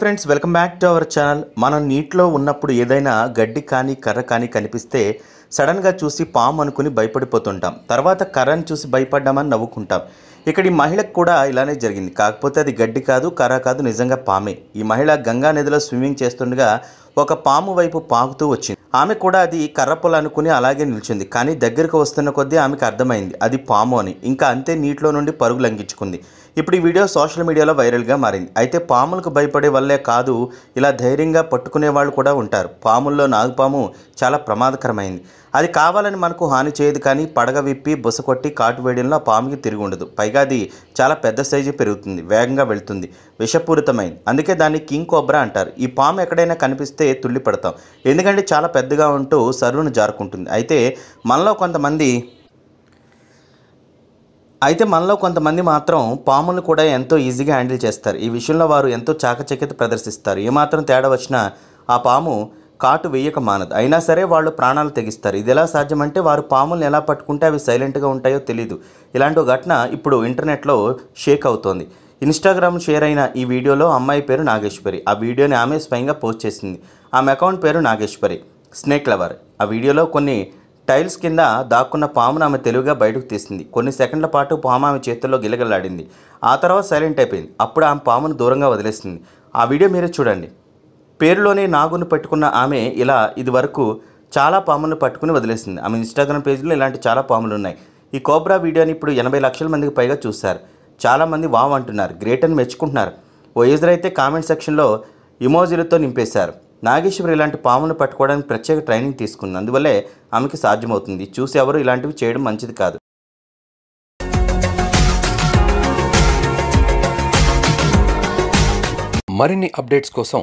friends welcome back to our channel మనం నీటిలో ఉన్నప్పుడు ఏదైనా గడ్డి కానీ కర్ర కానీ కనిపిస్తే సడన్గా చూసి పాము అనుకుని భయపడిపోతుంటాం తర్వాత కర్రను చూసి భయపడ్డామని నవ్వుకుంటాం ఇక్కడ ఈ మహిళకు కూడా ఇలానే జరిగింది కాకపోతే అది గడ్డి కాదు కర్ర కాదు నిజంగా పామే ఈ మహిళ గంగా నదిలో స్విమ్మింగ్ చేస్తుండగా ఒక పాము వైపు పాకుతూ వచ్చింది ఆమె కూడా అది కర్రపొల అనుకుని అలాగే నిలిచింది కానీ దగ్గరకు వస్తున్న కొద్దీ ఆమెకు అర్థమైంది అది పాము అని ఇంకా అంతే నీటిలో నుండి పరుగు లంఘించుకుంది ఇప్పుడు ఈ వీడియో సోషల్ మీడియాలో వైరల్గా మారింది అయితే పాములకు భయపడే వల్లే కాదు ఇలా ధైర్యంగా పట్టుకునే వాళ్ళు కూడా ఉంటారు పాముల్లో నాగుపాము చాలా ప్రమాదకరమైంది అది కావాలని మనకు హాని చేయదు కానీ పడగ విప్పి బుస కొట్టి కాటు వేయడంలో పాముకి తిరిగి ఉండదు పైగా అది చాలా పెద్ద సైజు పెరుగుతుంది వేగంగా వెళుతుంది విషపూరితమైంది అందుకే దాన్ని కింగ్ కోబ్రా అంటారు ఈ పాము ఎక్కడైనా కనిపిస్తే తుళ్ళి పడతాం ఎందుకంటే చాలా పెద్దగా ఉంటూ సరువును జారుకుంటుంది అయితే మనలో కొంతమంది అయితే మనలో కొంతమంది మాత్రం పాములను కూడా ఎంతో ఈజీగా హ్యాండిల్ చేస్తారు ఈ విషయంలో వారు ఎంతో చాకచక్యత ప్రదర్శిస్తారు ఏమాత్రం తేడా వచ్చినా ఆ పాము కాటు వేయక మానదు అయినా సరే వాళ్ళు ప్రాణాలు తెగిస్తారు ఇది ఎలా సాధ్యమంటే వారు పాములను ఎలా పట్టుకుంటే అవి సైలెంట్గా ఉంటాయో తెలీదు ఇలాంటి ఘటన ఇప్పుడు ఇంటర్నెట్లో షేక్ అవుతోంది ఇన్స్టాగ్రామ్ షేర్ అయిన ఈ వీడియోలో అమ్మాయి పేరు నాగేశ్వరి ఆ వీడియోని ఆమె స్వయంగా పోస్ట్ చేసింది ఆమె అకౌంట్ పేరు నాగేశ్వరి స్నేక్ లవర్ ఆ వీడియోలో కొన్ని టైల్స్ కింద దాక్కున్న పామును ఆమె తెలివిగా బయటకు తీసింది కొన్ని సెకండ్ల పాటు పాము ఆమె చేతుల్లో గిలగలాడింది ఆ తర్వాత సైలెంట్ అయిపోయింది అప్పుడు ఆమె పామును దూరంగా వదిలేసింది ఆ వీడియో మీరే చూడండి పేరులోనే నాగును పట్టుకున్న ఆమె ఇలా ఇదివరకు చాలా పాములను పట్టుకుని వదిలేసింది ఆమె ఇన్స్టాగ్రామ్ పేజ్లో ఇలాంటి చాలా పాములు ఉన్నాయి ఈ కోబ్రా వీడియోని ఇప్పుడు ఎనభై లక్షల మందికి పైగా చూశారు చాలామంది వావ్ అంటున్నారు గ్రేట్ అని మెచ్చుకుంటున్నారు ఓ యూజర్ అయితే కామెంట్ సెక్షన్లో ఇమోజీలతో నింపేశారు నాగేశ్వర్ ఇలాంటి పాములను పట్టుకోవడానికి ప్రత్యేక ట్రైనింగ్ తీసుకుంది అందువల్లే ఆమెకి సాధ్యమవుతుంది చూసి ఎవరు ఇలాంటివి చేయడం మంచిది కాదు మరిన్ని అప్డేట్స్ కోసం